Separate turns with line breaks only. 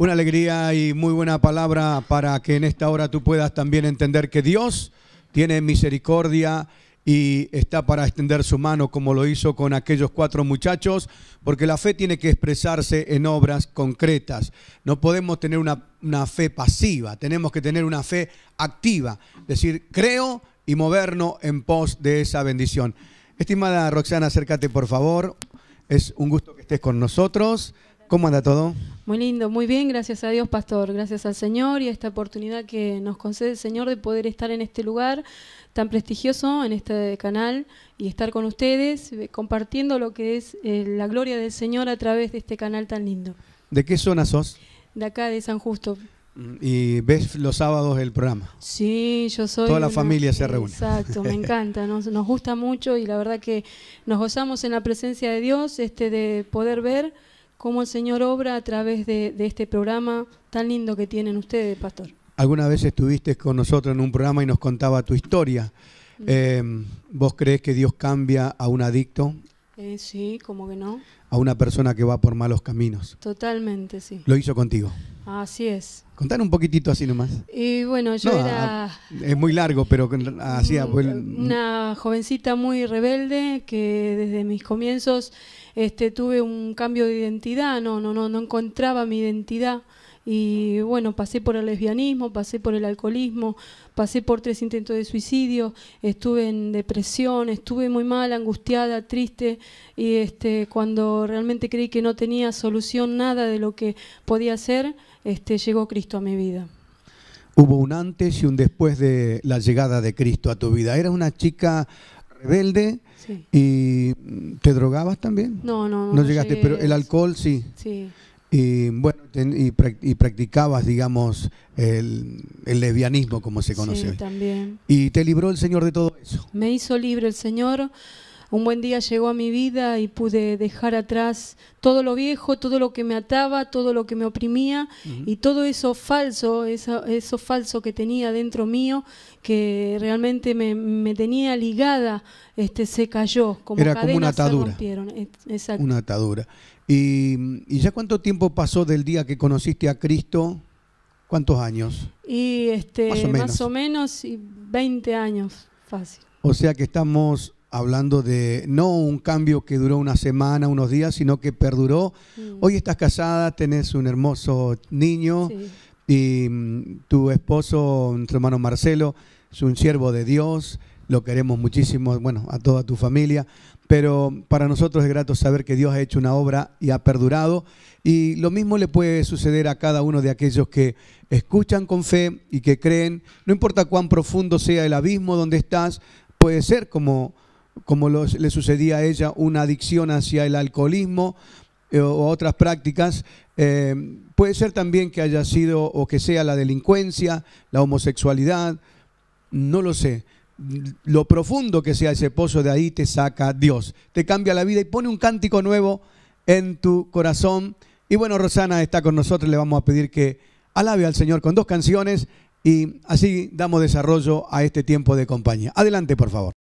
Una alegría y muy buena palabra para que en esta hora tú puedas también entender que Dios tiene misericordia y está para extender su mano como lo hizo con aquellos cuatro muchachos, porque la fe tiene que expresarse en obras concretas. No podemos tener una, fe pasiva, tenemos que tener una fe activa, decir, creo y movernos en pos de esa bendición. Estimada Roxana, acércate por favor. Es un gusto que estés con nosotros. ¿Cómo anda todo?
Muy lindo, muy bien, gracias a Dios, Pastor, gracias al Señor y a esta oportunidad que nos concede el Señor de poder estar en este lugar tan prestigioso, en este canal, y estar con ustedes, eh, compartiendo lo que es eh, la gloria del Señor a través de este canal tan lindo.
¿De qué zona sos?
De acá, de San Justo.
Mm, ¿Y ves los sábados el programa?
Sí, yo soy... Toda la familia se reúne. Exacto, me encanta, nos, nos, gusta mucho y la verdad que nos gozamos en la presencia de Dios, este de poder ver cómo el Señor obra a través de, este programa tan lindo que tienen ustedes, Pastor.
Alguna vez estuviste con nosotros en un programa y nos contaba tu historia. Mm. Eh, ¿Vos crees que Dios cambia a un adicto?
Eh, sí, como que no.
A una persona que va por malos caminos.
Totalmente, sí.
Lo hizo contigo.
Así es.
Contar un poquitito así nomás.
Y bueno, yo era... es
muy largo, pero hacía... Mm, pues, una
jovencita muy rebelde que desde mis comienzos este, tuve un cambio de identidad, no, no, no, no encontraba mi identidad. Y bueno, pasé por el lesbianismo, pasé por el alcoholismo, pasé por tres intentos de suicidio, estuve en depresión, estuve muy mal, angustiada, triste, y este, cuando realmente creí que no tenía solución nada de lo que podía hacer, este, llegó Cristo a mi vida.
Hubo un antes y un después de la llegada de Cristo a tu vida. Eras una chica rebelde y mm, te drogabas también. No, no, no. No llegaste, pero el alcohol sí. Sí. Y bueno, y, practicabas, digamos, el, el, lesbianismo como se conoce sí,
también.
Y te libró el Señor de todo eso.
Me hizo libre el Señor. Un buen día llegó a mi vida y pude dejar atrás todo lo viejo, todo lo que me ataba, todo lo que me oprimía y todo eso falso, eso, falso que tenía dentro mío, que realmente me, tenía ligada, este, se cayó. Como Era como una atadura. E, exacto. Una
atadura. ¿Y, ya cuánto tiempo pasó del día que conociste a Cristo? ¿Cuántos años?
Y este, más o menos, más o menos y 20 años, fácil.
O sea que estamos hablando de no un cambio que duró una semana, unos días, sino que perduró. Mm. Hoy estás casada, tenés un hermoso niño y mm, tu esposo, nuestro hermano Marcelo, es un siervo de Dios, lo queremos muchísimo, bueno, a toda tu familia, pero para nosotros es grato saber que Dios ha hecho una obra y ha perdurado. Y lo mismo le puede suceder a cada uno de aquellos que escuchan con fe y que creen, no importa cuán profundo sea el abismo donde estás, puede ser como como le sucedía a ella, una adicción hacia el alcoholismo eh, o otras prácticas. Eh, puede ser también que haya sido o que sea la delincuencia, la homosexualidad, no lo sé. Lo profundo que sea ese pozo de ahí te saca Dios, te cambia la vida y pone un cántico nuevo en tu corazón. Y bueno, Rosana está con nosotros, le vamos a pedir que alabe al Señor con dos canciones y así damos desarrollo a este tiempo de compañía. Adelante, por favor.